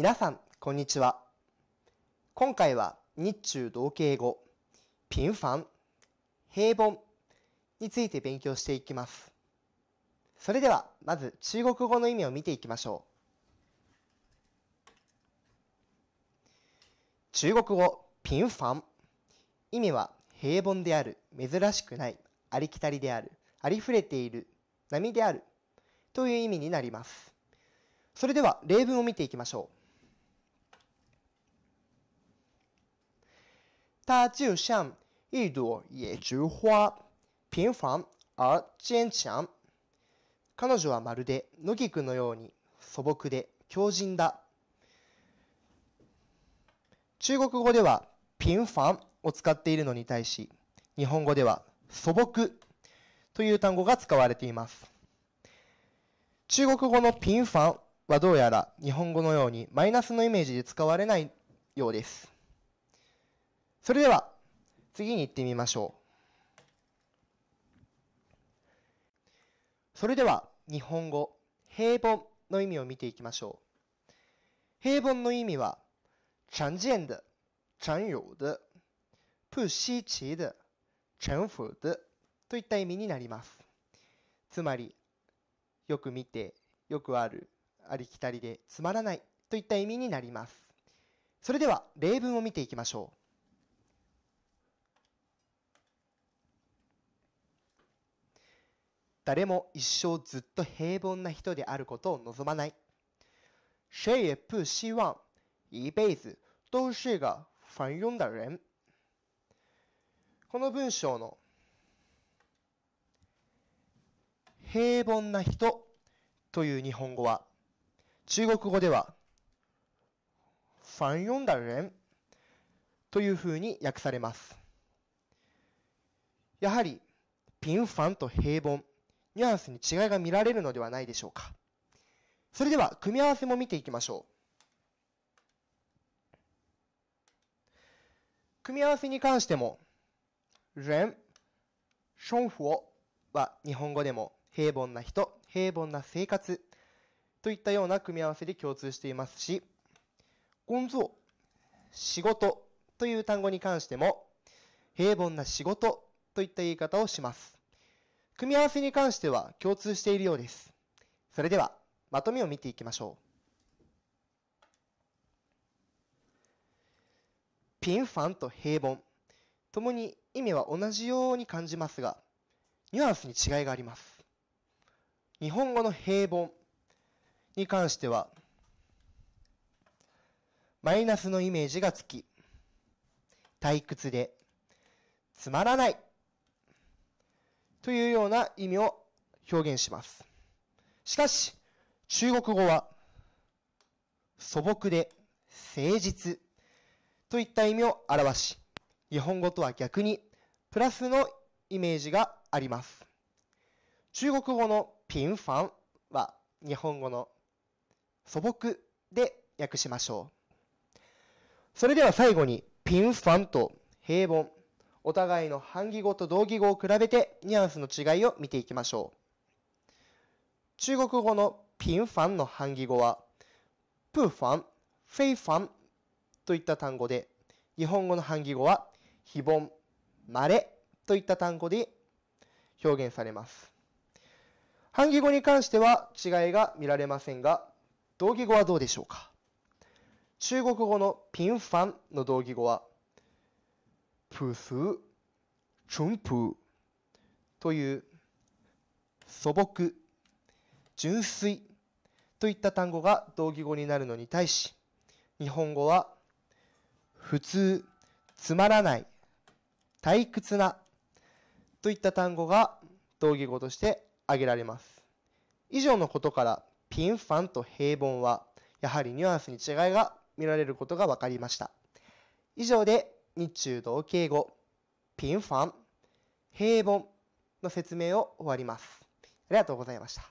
皆さん、こんにちは。今回は日中同型語、ァン、平凡について勉強していきます。それでは、まず中国語の意味を見ていきましょう。中国語、ピンファン。意味は、平凡である、珍しくない、ありきたりである、ありふれている、波である、という意味になります。それでは、例文を見ていきましょう。它就像一朵野菊花，平凡而坚强。彼女はまるで野菊のように素朴で強靭だ。中国語では平凡を使っているのに対し、日本語では素朴という単語が使われています。中国語のピンファンはどうやら日本語のようにマイナスのイメージで使われないようです。それでは次に行ってみましょう。それでは日本語平凡の意味を見ていきましょう。平凡の意味は常见的、常有的、不稀奇的、常府的といった意味になります。つまり、よく見て、よくある、ありきたりでつまらないといった意味になります。それでは例文を見ていきましょう。誰も一生ずっと平凡な人であることを望まない。谁也不希望一辈子都是个凡庸的人。この文章の平凡な人という日本語は中国語ではファンヨンダレンというふうに訳されます。やはり、ピンファンと平凡。ニュアンスに違いが見られるのではないでしょうか。それでは、組み合わせも見ていきましょう。組み合わせに関しても、人、生活は日本語でも平凡な人、平凡な生活といったような組み合わせで共通していますし、工作、仕事という単語に関しても、平凡な仕事といった言い方をします。組み合わせに関しては共通しているようです。それでは、まとめを見ていきましょう。平凡と平凡。ともに意味は同じように感じますが、ニュアンスに違いがあります。日本語の平凡に関しては、マイナスのイメージがつき、退屈で、つまらないというような意味を表現します。しかし、中国語は素朴で誠実といった意味を表し、日本語とは逆にプラスのイメージがあります。中国語のピンファンは日本語の素朴で訳しましょう。それでは最後にピンファンと平凡お互いの反義語と同義語を比べてニュアンスの違いを見ていきましょう。中国語のピンファンの反義語は、プーファン、フェイファンといった単語で、日本語の反義語は、非凡、まれといった単語で表現されます。反義語に関しては違いが見られませんが、同義語はどうでしょうか中国語のピンファンの同義語は、プフ、チュンプという素朴、純粋といった単語が同義語になるのに対し、日本語は普通、つまらない、退屈なといった単語が同義語として挙げられます。以上のことからピンファンと平凡はやはりニュアンスに違いが見られることが分かりました。以上で日中同敬語、ピンファン、平凡の説明を終わります。ありがとうございました。